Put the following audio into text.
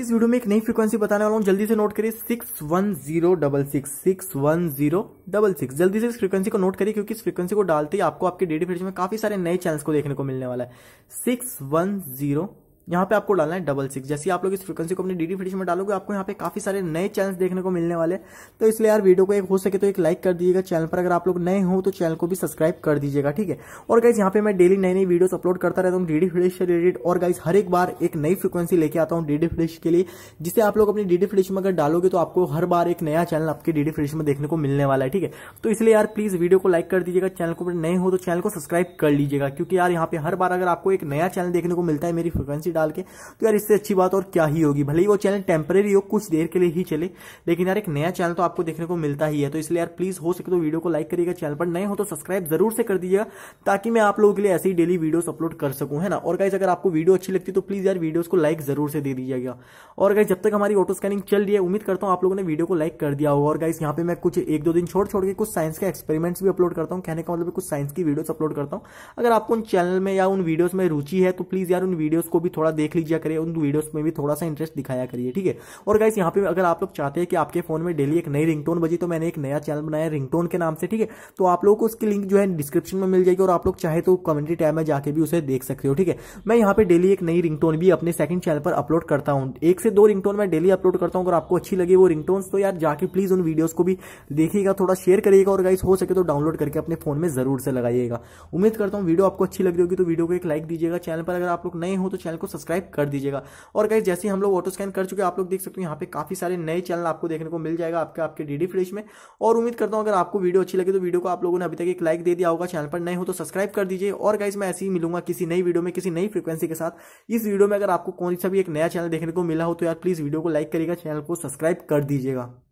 इस वीडियो में एक नई फ्रीक्वेंसी बताने वाला हूँ जल्दी से नोट करिए six one zero double six six one zero double six जल्दी से इस फ्रीक्वेंसी को नोट करिए क्योंकि इस फ्रीक्वेंसी को डालते ही आपको आपके डेडी फ्रीज में काफी सारे नए चैनल्स को देखने को मिलने वाला है सिक्स वन जीरो यहाँ पे आपको डालना है डबल सिक्स जैसे आप लोग इस फ्रिक्वेंसी को अपनी डी डी में डालोगे आपको यहाँ पे काफी सारे नए चैनल देखने को मिलने वाले तो इसलिए यार वीडियो को एक हो सके तो एक लाइक कर दीजिएगा चैनल पर अगर आप लोग नए हो तो चैनल को भी सब्सक्राइब कर दीजिएगा ठीक है और गाइज यहाँ पे मैं डेली नई नई वीडियो अपलोड करता रहता हूँ डी डी से रिलेटेड और गाइज हर एक बार एक नई फ्रिक्वेंसी लेके आता हूँ डी डी के लिए जिसे आप लोग अपनी डी डी में अगर डालोगे तो आपको हर बार एक नया चैनल आपके डी डी में देखने को मिलने वाला है ठीक है तो इसलिए यार प्लीज वीडियो को लाइक कर दीजिएगा चैनल को नए हो तो चैनल को सब्सक्राइब कर लीजिएगा क्योंकि यार यहाँ पे हर बार अगर आपको एक नया चैनल देखने को मिलता है मेरी फ्रिक्वेंसी डाल के तो यार इससे अच्छी बात और क्या ही होगी भले ही वो चैनल टेम्परेरी हो कुछ देर के लिए ही चले लेकिन यार एक नया चैनल तो आपको देखने को मिलता ही है तो इसलिए यार प्लीज हो सके तो वीडियो को लाइक करिएगा चैनल पर नए हो तो सब्सक्राइब जरूर से कर दीजिएगा ताकि मैं आप लोगों के लिए ऐसी डेली वीडियो अपलोड कर सकूं है ना और गाइज अगर आपको वीडियो अच्छी लगती है तो प्लीज यार वीडियो को लाइक जरूर से दे दीजिएगा और गाइज जब तक हमारी ऑटो स्कैनिंग चल रही है उम्मीद करता हूँ आप लोगों ने वीडियो को लाइक कर दिया होगा और गाइज यहाँ पे मैं कुछ एक दो दिन छोड़ छोड़ के कुछ साइंस के एक्सपेरिमेंट्स भी अपलोड करता हूँ कहने का मतलब कुछ साइंस की वीडियो अपलोड करता हूँ अगर आपको उन चैनल में या उन वीडियोस में रुचि है तो प्लीज यार उन वीडियो को भी थोड़ा थोड़ा देख लीजिए करिए उन वीडियोस में भी थोड़ा सा इंटरेस्ट दिखाया करिए ठीक है और गाइस यहाँ पे अगर आप लोग चाहते हैं कि आपके फोन में डेली एक नई रिंगटोन बजी तो मैंने एक नया चैनल बनाया रिंगटोन के नाम से ठीक है तो आप लोगों को उसकी लिंक जो है डिस्क्रिप्शन में मिल जाएगी और आप लोग चाहे तो कमेंट्री टाइम में जाकर भी उसे देख सकते हो ठीक है मैं यहाँ पे डेली एक नई रिंगटोन भी अपने सेकंड चैनल पर अपलोड करता हूँ एक से दो रिंगटोन मैं डेली अपलोड करता हूँ अगर आपको अच्छी लगी वो रिंगटोन तो यार जाके प्लीज उन वीडियोज को भी देखिएगा थोड़ा शेयर करिएगा और गाइस हो सके तो डाउनलोड करके अपने फोन में जरूर से लगाइएगा उम्मीद करता हूँ वीडियो आपको अच्छी लग रही होगी तो वीडियो को एक लाइक दीजिएगा चैनल पर अगर आप लोग नए हो तो चैनल को सब्सक्राइब कर दीजिएगा और गाइज जैसे हम लोग ऑटो स्कैन कर चुके हैं आप लोग देख सकते हो यहाँ पे काफी सारे नए चैनल आपको देखने को मिल जाएगा आपके आपके डीडी फ्रेश में और उम्मीद करता हूँ अगर आपको वीडियो अच्छी लगे तो वीडियो को आप लोगों ने अभी तक एक लाइक दे दिया होगा चैनल पर नए हो तो सब्सक्राइब कर दीजिए और गाइज मैं ऐसे ही मिलूंगा किसी नई वीडियो में किसी नई फ्रिक्वेंसी के साथ इस वीडियो में अगर आपको कौन सा भी एक नया चैनल देखने को मिला हो तो यार प्लीज़ वीडियो को लाइक करिएगा चैनल को सब्सक्राइब कर दीजिएगा